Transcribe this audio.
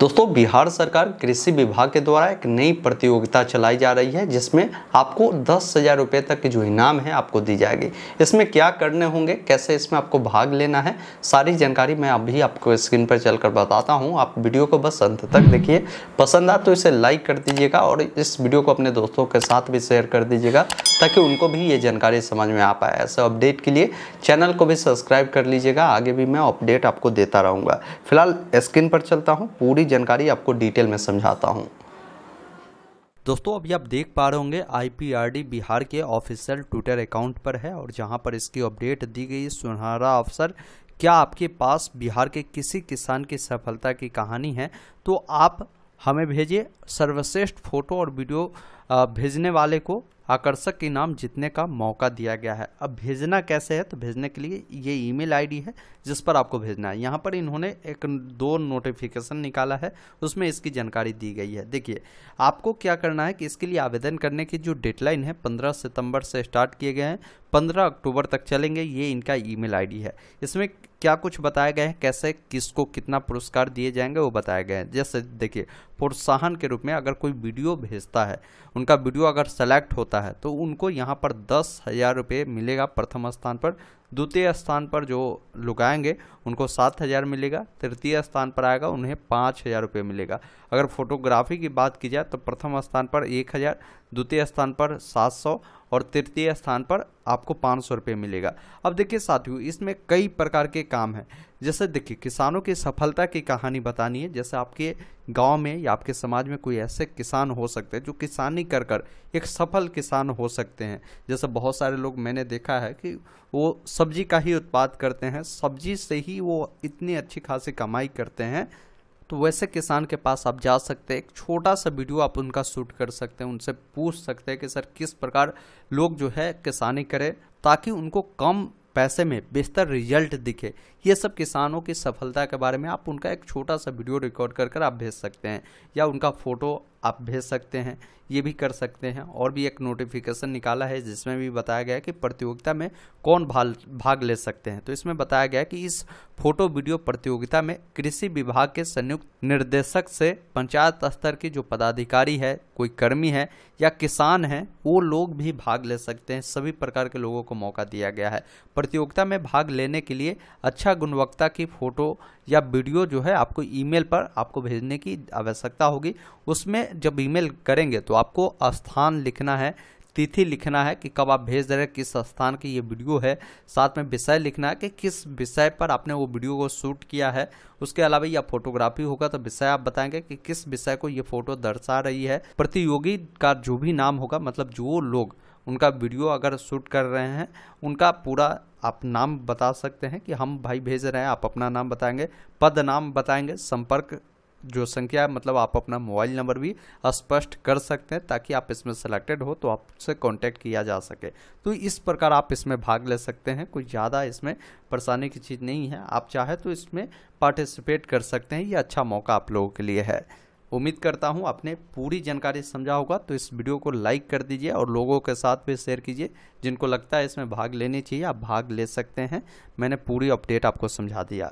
दोस्तों बिहार सरकार कृषि विभाग के द्वारा एक नई प्रतियोगिता चलाई जा रही है जिसमें आपको दस हज़ार रुपये तक जो इनाम है आपको दी जाएगी इसमें क्या करने होंगे कैसे इसमें आपको भाग लेना है सारी जानकारी मैं अभी आपको स्क्रीन पर चलकर बताता हूँ आप वीडियो को बस अंत तक देखिए पसंद आ तो इसे लाइक कर दीजिएगा और इस वीडियो को अपने दोस्तों के साथ भी शेयर कर दीजिएगा ताकि उनको भी ये जानकारी समझ में आ पाए ऐसे अपडेट के लिए चैनल को भी सब्सक्राइब कर लीजिएगा आगे भी मैं अपडेट आपको देता रहूँगा फिलहाल स्क्रीन पर चलता हूँ पूरी जानकारी आपको डिटेल में समझाता हूँ दोस्तों अभी आप देख पा रहे होंगे आईपीआरडी बिहार के ऑफिशियल ट्विटर अकाउंट पर है और जहां पर इसकी अपडेट दी गई सुनहरा अवसर क्या आपके पास बिहार के किसी किसान की सफलता की कहानी है तो आप हमें भेजिए सर्वश्रेष्ठ फोटो और वीडियो भेजने वाले को आकर्षक के नाम जीतने का मौका दिया गया है अब भेजना कैसे है तो भेजने के लिए ये ईमेल आईडी है जिस पर आपको भेजना है यहाँ पर इन्होंने एक दो नोटिफिकेशन निकाला है उसमें इसकी जानकारी दी गई है देखिए आपको क्या करना है कि इसके लिए आवेदन करने की जो डेडलाइन है पंद्रह सितम्बर से स्टार्ट किए गए हैं पंद्रह अक्टूबर तक चलेंगे ये इनका ईमेल आईडी है इसमें क्या कुछ बताया गया है कैसे किसको कितना पुरस्कार दिए जाएंगे वो बताया गया है जैसे देखिए प्रोत्साहन के रूप में अगर कोई वीडियो भेजता है उनका वीडियो अगर सेलेक्ट होता है तो उनको यहाँ पर दस हज़ार रुपये मिलेगा प्रथम स्थान पर द्वितीय स्थान पर जो लुकाएंगे उनको सात हज़ार मिलेगा तृतीय स्थान पर आएगा उन्हें पाँच हज़ार रुपये मिलेगा अगर फोटोग्राफी की बात की जाए तो प्रथम स्थान पर एक हज़ार द्वितीय स्थान पर सात सौ और तृतीय स्थान पर आपको पाँच सौ रुपये मिलेगा अब देखिए साथियों इसमें कई प्रकार के काम हैं जैसे देखिए किसानों की सफलता की कहानी बतानी है जैसे आपके गांव में या आपके समाज में कोई ऐसे किसान हो सकते हैं जो किसानी कर कर एक सफल किसान हो सकते हैं जैसे बहुत सारे लोग मैंने देखा है कि वो सब्जी का ही उत्पाद करते हैं सब्जी से ही वो इतनी अच्छी खासी कमाई करते हैं तो वैसे किसान के पास आप जा सकते हैं एक छोटा सा वीडियो आप उनका शूट कर सकते हैं उनसे पूछ सकते हैं कि सर किस प्रकार लोग जो है किसानी करें ताकि उनको कम पैसे में बेहतर रिजल्ट दिखे ये सब किसानों की सफलता के बारे में आप उनका एक छोटा सा वीडियो रिकॉर्ड कर कर आप भेज सकते हैं या उनका फ़ोटो आप भेज सकते हैं ये भी कर सकते हैं और भी एक नोटिफिकेशन निकाला है जिसमें भी बताया गया है कि प्रतियोगिता में कौन भाग भाग ले सकते हैं तो इसमें बताया गया कि इस फोटो वीडियो प्रतियोगिता में कृषि विभाग के संयुक्त निर्देशक से पंचायत स्तर के जो पदाधिकारी है कोई कर्मी है या किसान है वो लोग भी भाग ले सकते हैं सभी प्रकार के लोगों को मौका दिया गया है प्रतियोगिता में भाग लेने के लिए अच्छा गुणवत्ता की फ़ोटो या वीडियो जो है आपको ईमेल पर आपको भेजने की आवश्यकता होगी उसमें जब ईमेल करेंगे तो आपको स्थान लिखना है तिथि लिखना है कि कब आप भेज रहे हैं किस स्थान की ये वीडियो है साथ में विषय लिखना है कि किस विषय पर आपने वो वीडियो को शूट किया है उसके अलावा यह फोटोग्राफी होगा तो विषय आप बताएंगे कि किस विषय को ये फोटो दर्शा रही है प्रतियोगी का जो भी नाम होगा मतलब जो लोग उनका वीडियो अगर शूट कर रहे हैं उनका पूरा आप नाम बता सकते हैं कि हम भाई भेज रहे हैं आप अपना नाम बताएंगे पद नाम बताएंगे संपर्क जो संख्या है मतलब आप अपना मोबाइल नंबर भी स्पष्ट कर सकते हैं ताकि आप इसमें सेलेक्टेड हो तो आपसे कांटेक्ट किया जा सके तो इस प्रकार आप इसमें भाग ले सकते हैं कोई ज़्यादा इसमें परेशानी की चीज़ नहीं है आप चाहे तो इसमें पार्टिसिपेट कर सकते हैं ये अच्छा मौका आप लोगों के लिए है उम्मीद करता हूँ आपने पूरी जानकारी समझा होगा तो इस वीडियो को लाइक कर दीजिए और लोगों के साथ भी शेयर कीजिए जिनको लगता है इसमें भाग लेनी चाहिए आप भाग ले सकते हैं मैंने पूरी अपडेट आपको समझा दिया